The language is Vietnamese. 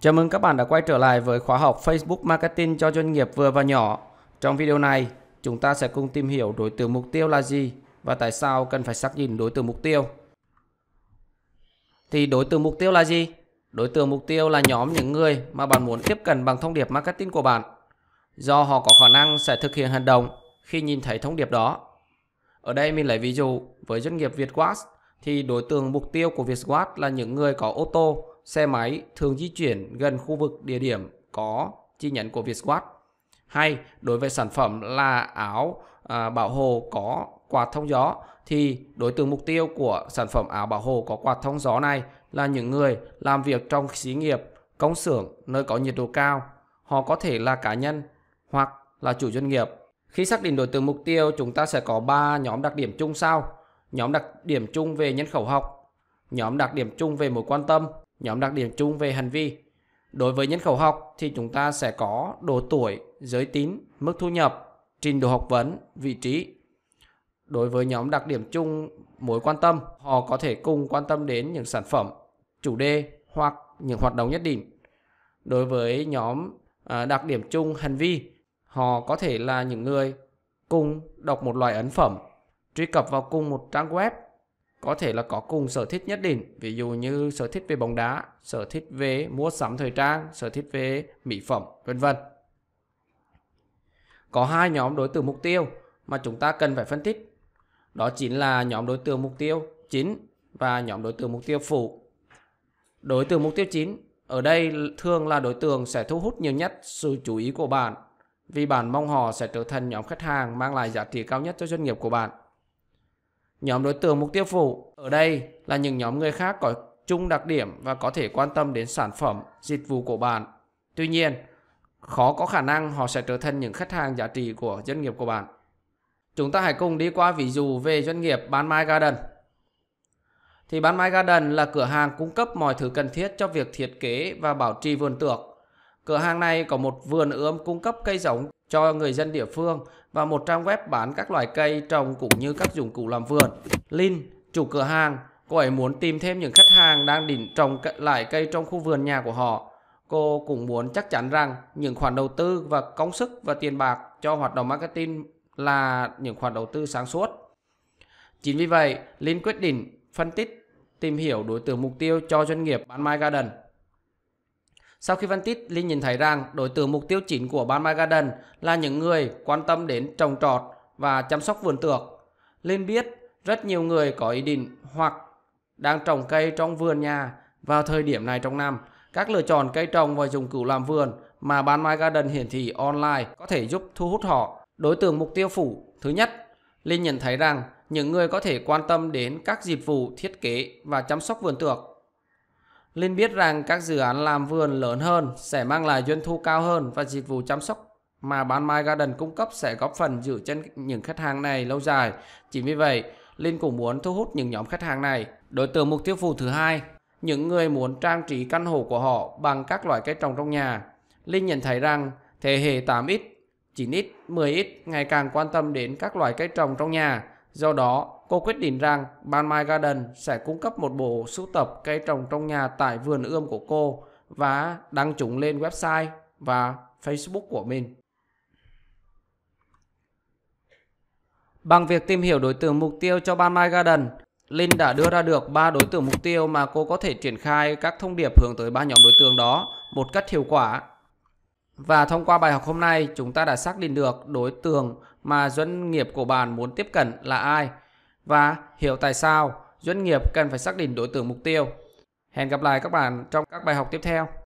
Chào mừng các bạn đã quay trở lại với khóa học Facebook Marketing cho doanh nghiệp vừa và nhỏ. Trong video này, chúng ta sẽ cùng tìm hiểu đối tượng mục tiêu là gì và tại sao cần phải xác định đối tượng mục tiêu. Thì đối tượng mục tiêu là gì? Đối tượng mục tiêu là nhóm những người mà bạn muốn tiếp cận bằng thông điệp marketing của bạn do họ có khả năng sẽ thực hiện hành động khi nhìn thấy thông điệp đó. Ở đây mình lấy ví dụ, với doanh nghiệp VietWatt thì đối tượng mục tiêu của VietWatt là những người có ô tô, xe máy thường di chuyển gần khu vực địa điểm có chi nhánh của VietWatt. Hay đối với sản phẩm là áo à, bảo hộ có quạt thông gió thì đối tượng mục tiêu của sản phẩm áo bảo hộ có quạt thông gió này là những người làm việc trong xí nghiệp, công xưởng nơi có nhiệt độ cao. Họ có thể là cá nhân hoặc là chủ doanh nghiệp. Khi xác định đối tượng mục tiêu, chúng ta sẽ có 3 nhóm đặc điểm chung sau. Nhóm đặc điểm chung về nhân khẩu học, nhóm đặc điểm chung về mối quan tâm, nhóm đặc điểm chung về hành vi. Đối với nhân khẩu học thì chúng ta sẽ có độ tuổi, giới tính, mức thu nhập, trình độ học vấn, vị trí. Đối với nhóm đặc điểm chung mối quan tâm, họ có thể cùng quan tâm đến những sản phẩm, chủ đề hoặc những hoạt động nhất định. Đối với nhóm à, đặc điểm chung hành vi Họ có thể là những người cùng đọc một loại ấn phẩm, truy cập vào cùng một trang web, có thể là có cùng sở thích nhất định, ví dụ như sở thích về bóng đá, sở thích về mua sắm thời trang, sở thích về mỹ phẩm, vân vân. Có hai nhóm đối tượng mục tiêu mà chúng ta cần phải phân tích. Đó chính là nhóm đối tượng mục tiêu chính và nhóm đối tượng mục tiêu phụ. Đối tượng mục tiêu chính ở đây thường là đối tượng sẽ thu hút nhiều nhất sự chú ý của bạn vì bạn mong họ sẽ trở thành nhóm khách hàng mang lại giá trị cao nhất cho doanh nghiệp của bạn. Nhóm đối tượng mục tiêu phụ ở đây là những nhóm người khác có chung đặc điểm và có thể quan tâm đến sản phẩm, dịch vụ của bạn. Tuy nhiên, khó có khả năng họ sẽ trở thành những khách hàng giá trị của doanh nghiệp của bạn. Chúng ta hãy cùng đi qua ví dụ về doanh nghiệp Bán Mai Garden. Thì Bán Mai Garden là cửa hàng cung cấp mọi thứ cần thiết cho việc thiết kế và bảo trì vườn tược Cửa hàng này có một vườn ươm cung cấp cây giống cho người dân địa phương và một trang web bán các loài cây trồng cũng như các dụng cụ làm vườn. Lin, chủ cửa hàng, cô ấy muốn tìm thêm những khách hàng đang định trồng lại cây trong khu vườn nhà của họ. Cô cũng muốn chắc chắn rằng những khoản đầu tư và công sức và tiền bạc cho hoạt động marketing là những khoản đầu tư sáng suốt. Chính vì vậy, Lin quyết định phân tích, tìm hiểu đối tượng mục tiêu cho doanh nghiệp bán My Garden. Sau khi phân tích, Linh nhìn thấy rằng đối tượng mục tiêu chính của Ban My Garden là những người quan tâm đến trồng trọt và chăm sóc vườn tược. Linh biết rất nhiều người có ý định hoặc đang trồng cây trong vườn nhà vào thời điểm này trong năm. Các lựa chọn cây trồng và dụng cụ làm vườn mà Ban My Garden hiển thị online có thể giúp thu hút họ. Đối tượng mục tiêu phủ thứ nhất, Linh nhận thấy rằng những người có thể quan tâm đến các dịch vụ thiết kế và chăm sóc vườn tược Linh biết rằng các dự án làm vườn lớn hơn sẽ mang lại doanh thu cao hơn và dịch vụ chăm sóc mà Ban Mai Garden cung cấp sẽ góp phần giữ chân những khách hàng này lâu dài. Chính vì vậy, Linh cũng muốn thu hút những nhóm khách hàng này. Đối tượng mục tiêu phụ thứ hai, những người muốn trang trí căn hộ của họ bằng các loại cây trồng trong nhà. Linh nhận thấy rằng thế hệ 8X, 9X, 10X ngày càng quan tâm đến các loại cây trồng trong nhà. Do đó, cô quyết định rằng Ban Mai Garden sẽ cung cấp một bộ sưu tập cây trồng trong nhà tại vườn ươm của cô và đăng chúng lên website và Facebook của mình. Bằng việc tìm hiểu đối tượng mục tiêu cho Ban Mai Garden, Linh đã đưa ra được ba đối tượng mục tiêu mà cô có thể triển khai các thông điệp hướng tới ba nhóm đối tượng đó một cách hiệu quả. Và thông qua bài học hôm nay, chúng ta đã xác định được đối tượng mà doanh nghiệp của bạn muốn tiếp cận là ai và hiểu tại sao doanh nghiệp cần phải xác định đối tượng mục tiêu. Hẹn gặp lại các bạn trong các bài học tiếp theo.